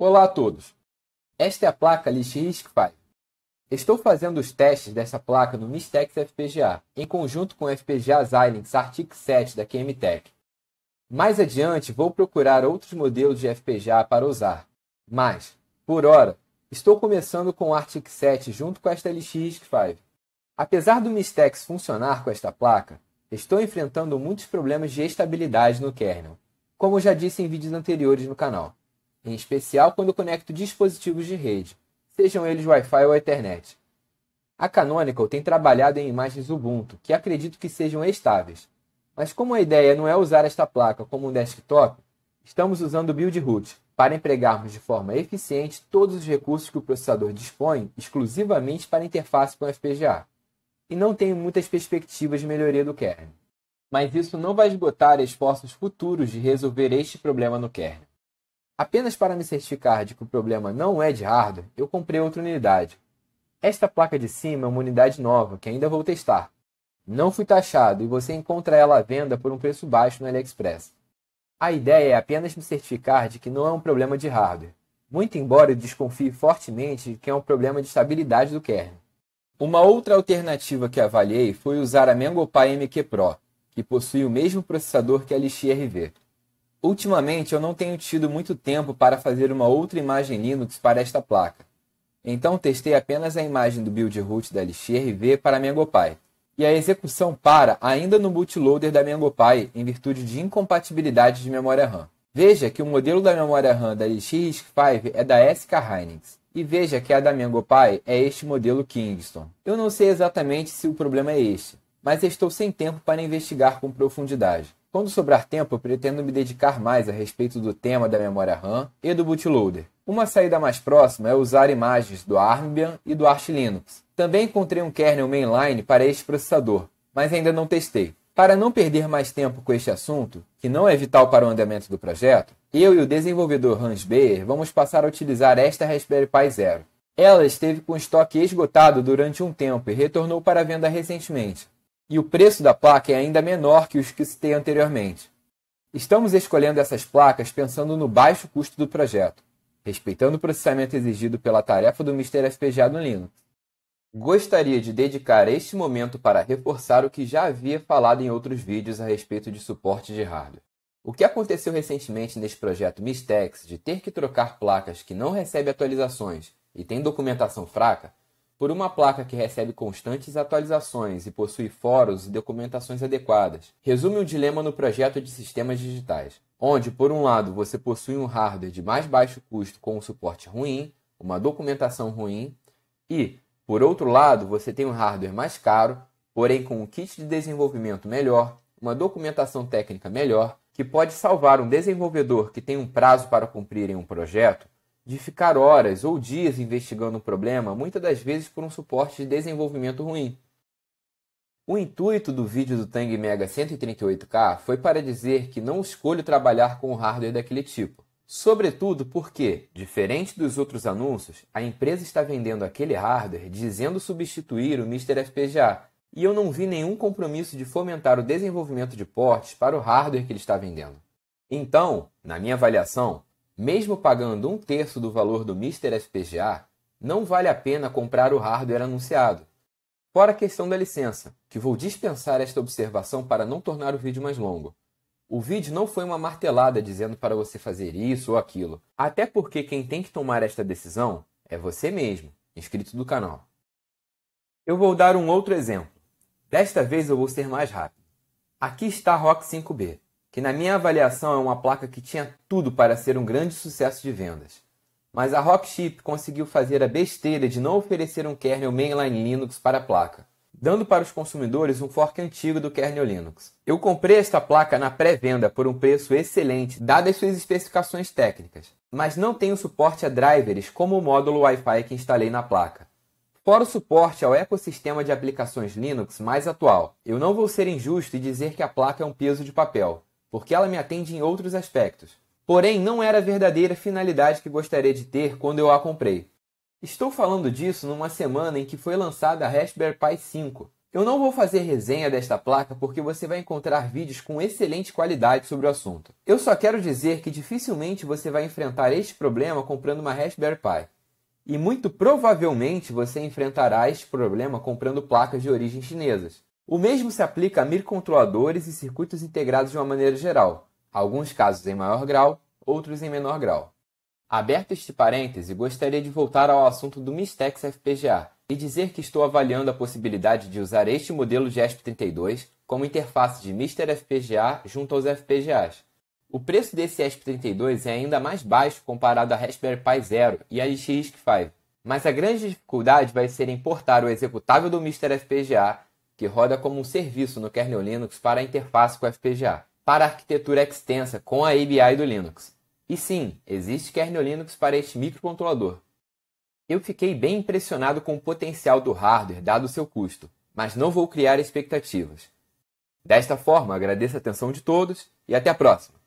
Olá a todos. Esta é a placa risc 5. Estou fazendo os testes dessa placa no Mistex FPGA, em conjunto com o FPGA Xilinx Artic 7 da QMTech. Mais adiante vou procurar outros modelos de FPGA para usar, mas, por hora, estou começando com o Artic 7 junto com esta risc 5. Apesar do Mistex funcionar com esta placa, estou enfrentando muitos problemas de estabilidade no kernel, como já disse em vídeos anteriores no canal em especial quando conecto dispositivos de rede, sejam eles Wi-Fi ou Ethernet. A Canonical tem trabalhado em imagens Ubuntu, que acredito que sejam estáveis. Mas como a ideia não é usar esta placa como um desktop, estamos usando o Build Root para empregarmos de forma eficiente todos os recursos que o processador dispõe exclusivamente para a interface com o FPGA. E não tenho muitas perspectivas de melhoria do kernel. Mas isso não vai esgotar esforços futuros de resolver este problema no kernel. Apenas para me certificar de que o problema não é de hardware, eu comprei outra unidade. Esta placa de cima é uma unidade nova que ainda vou testar. Não fui taxado e você encontra ela à venda por um preço baixo no AliExpress. A ideia é apenas me certificar de que não é um problema de hardware, muito embora eu desconfie fortemente de que é um problema de estabilidade do kernel. Uma outra alternativa que avaliei foi usar a MangoPy MQ Pro, que possui o mesmo processador que a LXRV. Ultimamente eu não tenho tido muito tempo para fazer uma outra imagem Linux para esta placa. Então testei apenas a imagem do build root da LXRV para a MangoPy. E a execução para ainda no bootloader da MangoPy em virtude de incompatibilidade de memória RAM. Veja que o modelo da memória RAM da LX5 é da SK Hynix. E veja que a da MangoPy é este modelo Kingston. Eu não sei exatamente se o problema é este, mas estou sem tempo para investigar com profundidade. Quando sobrar tempo, eu pretendo me dedicar mais a respeito do tema da memória RAM e do bootloader. Uma saída mais próxima é usar imagens do Armbian e do Arch Linux. Também encontrei um kernel mainline para este processador, mas ainda não testei. Para não perder mais tempo com este assunto, que não é vital para o andamento do projeto, eu e o desenvolvedor Hans Beyer vamos passar a utilizar esta Raspberry Pi Zero. Ela esteve com estoque esgotado durante um tempo e retornou para venda recentemente e o preço da placa é ainda menor que os que citei anteriormente. Estamos escolhendo essas placas pensando no baixo custo do projeto, respeitando o processamento exigido pela tarefa do Mister FPGA no Linux. Gostaria de dedicar este momento para reforçar o que já havia falado em outros vídeos a respeito de suporte de hardware. O que aconteceu recentemente neste projeto Mistex de ter que trocar placas que não recebem atualizações e têm documentação fraca por uma placa que recebe constantes atualizações e possui fóruns e documentações adequadas, resume um dilema no projeto de sistemas digitais, onde, por um lado, você possui um hardware de mais baixo custo com um suporte ruim, uma documentação ruim, e, por outro lado, você tem um hardware mais caro, porém com um kit de desenvolvimento melhor, uma documentação técnica melhor, que pode salvar um desenvolvedor que tem um prazo para cumprir em um projeto de ficar horas ou dias investigando o um problema, muitas das vezes por um suporte de desenvolvimento ruim. O intuito do vídeo do Tang Mega 138K foi para dizer que não escolho trabalhar com hardware daquele tipo. Sobretudo porque, diferente dos outros anúncios, a empresa está vendendo aquele hardware dizendo substituir o Mr. FPGA, e eu não vi nenhum compromisso de fomentar o desenvolvimento de portes para o hardware que ele está vendendo. Então, na minha avaliação, mesmo pagando um terço do valor do Mr. FPGA, não vale a pena comprar o hardware anunciado. Fora a questão da licença, que vou dispensar esta observação para não tornar o vídeo mais longo. O vídeo não foi uma martelada dizendo para você fazer isso ou aquilo, até porque quem tem que tomar esta decisão é você mesmo, inscrito do canal. Eu vou dar um outro exemplo. Desta vez eu vou ser mais rápido. Aqui está a ROC 5B que na minha avaliação é uma placa que tinha tudo para ser um grande sucesso de vendas. Mas a Rockchip conseguiu fazer a besteira de não oferecer um kernel mainline Linux para a placa, dando para os consumidores um fork antigo do kernel Linux. Eu comprei esta placa na pré-venda por um preço excelente, dadas suas especificações técnicas, mas não tenho suporte a drivers como o módulo Wi-Fi que instalei na placa. Fora o suporte ao ecossistema de aplicações Linux mais atual, eu não vou ser injusto e dizer que a placa é um peso de papel, porque ela me atende em outros aspectos. Porém, não era a verdadeira finalidade que gostaria de ter quando eu a comprei. Estou falando disso numa semana em que foi lançada a Raspberry Pi 5. Eu não vou fazer resenha desta placa porque você vai encontrar vídeos com excelente qualidade sobre o assunto. Eu só quero dizer que dificilmente você vai enfrentar este problema comprando uma Raspberry Pi. E muito provavelmente você enfrentará este problema comprando placas de origem chinesas. O mesmo se aplica a microcontroladores e circuitos integrados de uma maneira geral, alguns casos em maior grau, outros em menor grau. Aberto este parêntese, gostaria de voltar ao assunto do Mistex FPGA e dizer que estou avaliando a possibilidade de usar este modelo de ESP32 como interface de Mister FPGA junto aos FPGAs. O preço desse ESP32 é ainda mais baixo comparado a Raspberry Pi Zero e à RTX 5, mas a grande dificuldade vai ser importar o executável do Mister FPGA que roda como um serviço no kernel Linux para a interface com o FPGA, para a arquitetura extensa com a ABI do Linux. E sim, existe kernel Linux para este microcontrolador. Eu fiquei bem impressionado com o potencial do hardware dado o seu custo, mas não vou criar expectativas. Desta forma, agradeço a atenção de todos e até a próxima!